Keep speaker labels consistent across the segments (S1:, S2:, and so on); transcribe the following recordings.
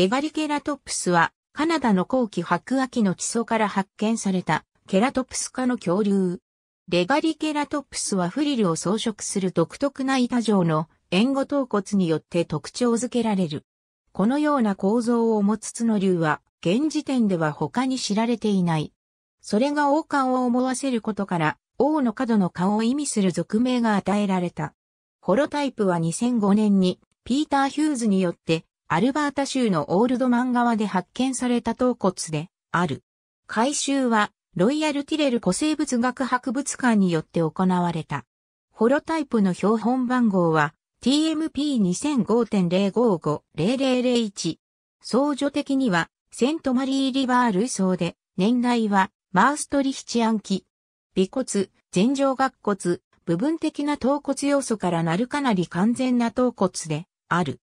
S1: レガリケラトプスは、カナダの後期白亜紀の地層から発見された、ケラトプス科の恐竜。レガリケラトプスはフリルを装飾する独特な板状の援護頭骨によって特徴づけられる。このような構造を持つ角竜は、現時点では他に知られていない。それが王冠を思わせることから、王の角の顔を意味する俗名が与えられた。ホロタイプは2005年に、ピーター・ヒューズによってアルバータ州のオールドマン川で発見された頭骨である。回収は、ロイヤル・ティレル古生物学博物館によって行われた。ホロタイプの標本番号は TMP2005.055-0001。相助的にはセントマリー・リバール層で、年代はマーストリヒチアン期。尾骨、前上顎骨、部分的な頭骨要素からなるかなり完全な頭骨である。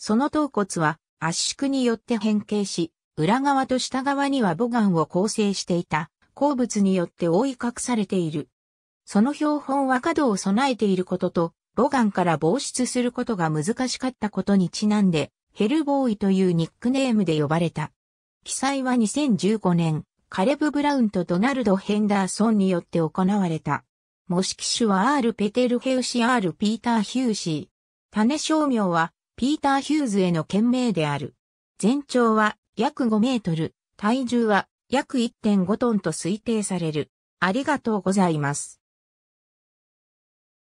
S1: その頭骨は圧縮によって変形し、裏側と下側には母岩を構成していた鉱物によって覆い隠されている。その標本は角を備えていることと、母岩から防出することが難しかったことにちなんで、ヘルボーイというニックネームで呼ばれた。記載は2015年、カレブ・ブラウンとドナルド・ヘンダーソンによって行われた。模式種は R. ペテルヘウシ R. ピーター・ヒューシー。種商名はピーター・ヒューズへの懸命である。全長は約5メートル、体重は約1.5トンと推定される。ありがとうございます。